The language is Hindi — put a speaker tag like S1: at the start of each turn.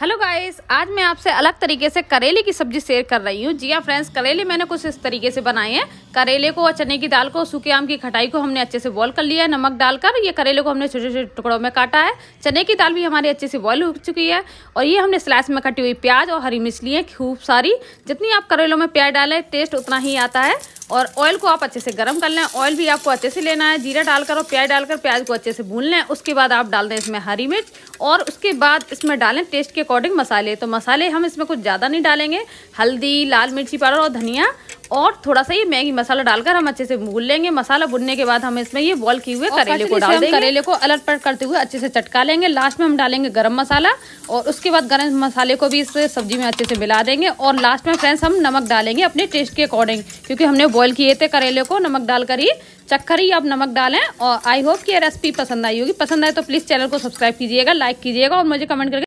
S1: हेलो गाइस आज मैं आपसे अलग तरीके से करेले की सब्जी शेयर कर रही हूँ जी हाँ फ्रेंड्स करेले मैंने कुछ इस तरीके से बनाए हैं करेले को और चने की दाल को सूखे आम की खटाई को हमने अच्छे से बॉईल कर लिया है नमक डालकर ये करेले को हमने छोटे छोटे टुकड़ों में काटा है चने की दाल भी हमारी अच्छे से बॉयल हो चुकी है और ये हमने स्लाइस में कटी हुई प्याज और हरी मिर्च ली है खूब सारी जितनी आप करेलों में प्याज डालें टेस्ट उतना ही आता है और ऑयल को आप अच्छे से गर्म कर लें ऑयल भी आपको अच्छे से लेना है जीरा डालकर और प्याज डालकर प्याज को अच्छे से भून लें उसके बाद आप डाल दें इसमें हरी मिर्च और उसके बाद इसमें डालें टेस्ट के अकॉर्डिंग मसाले तो मसाले हम इसमें कुछ ज़्यादा नहीं डालेंगे हल्दी लाल मिर्ची पाउडर और धनिया और थोड़ा सा ये मैगी मसाला डालकर हम अच्छे से भून लेंगे मसाला भुनने के बाद हम इसमें ये बॉल किए हुए करेले को डाल देंगे करेले को अलग पलट करते हुए अच्छे से चटका लेंगे लास्ट में हम डालेंगे गरम मसाला और उसके बाद गरम मसाले को भी इस सब्जी में अच्छे से मिला देंगे और लास्ट में फ्रेंड्स हम नमक डालेंगे अपने टेस्ट के अकॉर्डिंग क्योंकि हमने बॉयल किए थे करेले को नमक डालकर ही चक्कर ही आप नमक डालें और आई होप कि ये रेसिपी पसंद आई होगी पसंद आए तो प्लीज़ चैनल को सब्सक्राइब कीजिएगा लाइक कीजिएगा और मुझे कमेंट करके